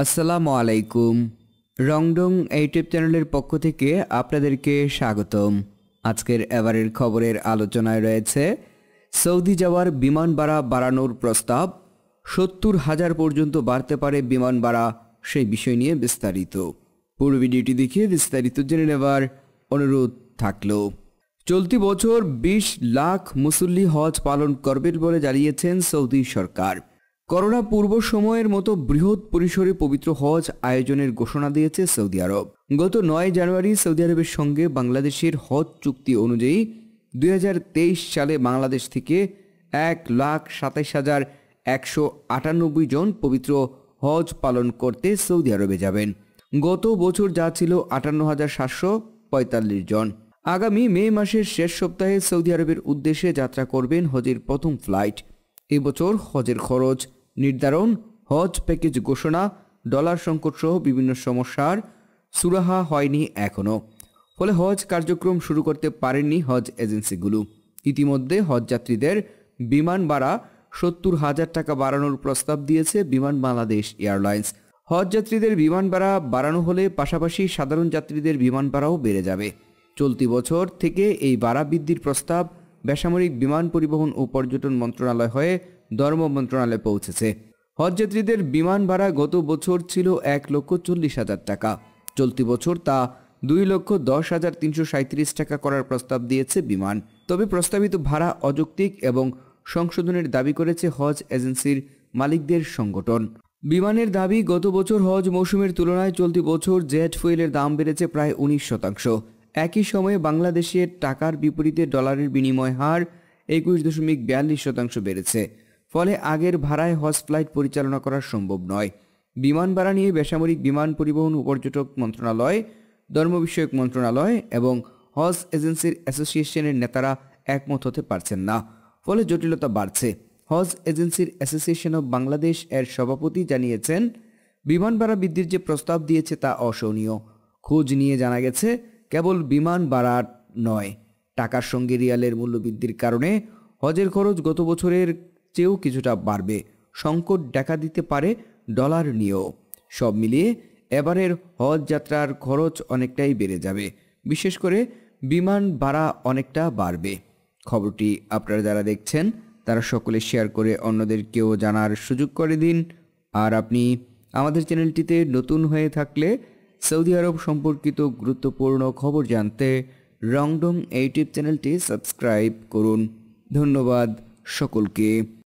আসসালামু আলাইকুম রংডং ইউটিউব চ্যানেলের পক্ষ থেকে আপনাদেরকে স্বাগতম আজকের এবারের খবরের আলোচনায় রয়েছে সৌদি যাওয়ার বিমান ভাড়া বাড়ানোর প্রস্তাব সত্তর হাজার পর্যন্ত বাড়তে পারে বিমান ভাড়া সেই বিষয় নিয়ে বিস্তারিত পুরো ভিডিওটি দেখিয়ে বিস্তারিত জেনে নেবার অনুরোধ থাকলো চলতি বছর ২০ লাখ মুসল্লি হজ পালন করবেন বলে জানিয়েছেন সৌদি সরকার করোনা পূর্ব সময়ের মতো বৃহৎ পরিসরে পবিত্র হজ আয়োজনের ঘোষণা দিয়েছে সৌদি আরব গত নয় জানুয়ারি সৌদি আরবের সঙ্গে বাংলাদেশের হজ চুক্তি অনুযায়ী দুই সালে বাংলাদেশ থেকে এক লাখ সাতাইশ হাজার একশো আটানব্বই জন পবিত্র হজ পালন করতে সৌদি আরবে যাবেন গত বছর যা ছিল আটান্ন হাজার সাতশো পঁয়তাল্লিশ জন আগামী মে মাসের শেষ সপ্তাহে সৌদি আরবের উদ্দেশ্যে যাত্রা করবেন হজের প্রথম ফ্লাইট এবছর হজের খরচ নির্ধারণ হজ প্যাকেজ ঘোষণা ডলার সংকট সহ বিভিন্ন সমস্যার সুরাহা হয়নি এখনও ফলে হজ কার্যক্রম শুরু করতে পারেনি হজ এজেন্সিগুলো ইতিমধ্যে হজ যাত্রীদের বিমান ভাড়া সত্তর হাজার টাকা বাড়ানোর প্রস্তাব দিয়েছে বিমান বাংলাদেশ এয়ারলাইন্স হজ যাত্রীদের বিমান ভাড়া বাড়ানো হলে পাশাপাশি সাধারণ যাত্রীদের বিমান ভাড়াও বেড়ে যাবে চলতি বছর থেকে এই ভাড়া বৃদ্ধির প্রস্তাব বেসামরিক বিমান পরিবহন ও পর্যটন মন্ত্রণালয় হয়ে ধর্ম মন্ত্রণালয়ে পৌঁছেছে হজযাত্রীদের বিমান ভাড়া গত বছর ছিল এক লক্ষ চল্লিশ হাজার টাকা চলতি বছর তা দুই লক্ষ দশ হাজার তিনশো সাঁত্রিশ টাকা করার প্রস্তাব দিয়েছে বিমান তবে প্রস্তাবিত ভাড়া অযৌক্তিক এবং সংশোধনের দাবি করেছে হজ এজেন্সির মালিকদের সংগঠন বিমানের দাবি গত বছর হজ মৌসুমের তুলনায় চলতি বছর জেট ফুয়েলের দাম বেড়েছে প্রায় উনিশ শতাংশ একই সময়ে বাংলাদেশের টাকার বিপরীতে ডলারের বিনিময় হার একুশ দশমিক বিয়াল্লিশ শতাংশ বেড়েছে ফলে আগের ভাড়ায় হজ ফ্লাইট পরিচালনা করা সম্ভব নয় বিমান ভাড়া নিয়ে বেসামরিক বিমান পরিবহন ও পর্যটক মন্ত্রণালয় ধর্ম বিষয়ক মন্ত্রণালয় এবং হজ এজেন্সির অ্যাসোসিয়েশনের নেতারা একমত হতে পারছেন না ফলে জটিলতা বাড়ছে হজ এজেন্সির অ্যাসোসিয়েশন অব বাংলাদেশ এর সভাপতি জানিয়েছেন বিমান ভাড়া বৃদ্ধির যে প্রস্তাব দিয়েছে তা অসহনীয় খোঁজ নিয়ে জানা গেছে কেবল বিমান ভাড়া নয় টাকার সঙ্গে রিয়ালের মূল্য বৃদ্ধির কারণে হজের খরচ গত বছরের চেয়েও কিছুটা বাড়বে সংকট দেখা দিতে পারে ডলার নিয়েও সব মিলিয়ে এবারের হজ যাত্রার খরচ অনেকটাই বেড়ে যাবে বিশেষ করে বিমান ভাড়া অনেকটা বাড়বে খবরটি আপনারা যারা দেখছেন তারা সকলে শেয়ার করে অন্যদেরকেও জানার সুযোগ করে দিন আর আপনি আমাদের চ্যানেলটিতে নতুন হয়ে থাকলে সৌদি আরব সম্পর্কিত গুরুত্বপূর্ণ খবর জানতে রংডং ইউটিউব চ্যানেলটি সাবস্ক্রাইব করুন ধন্যবাদ সকলকে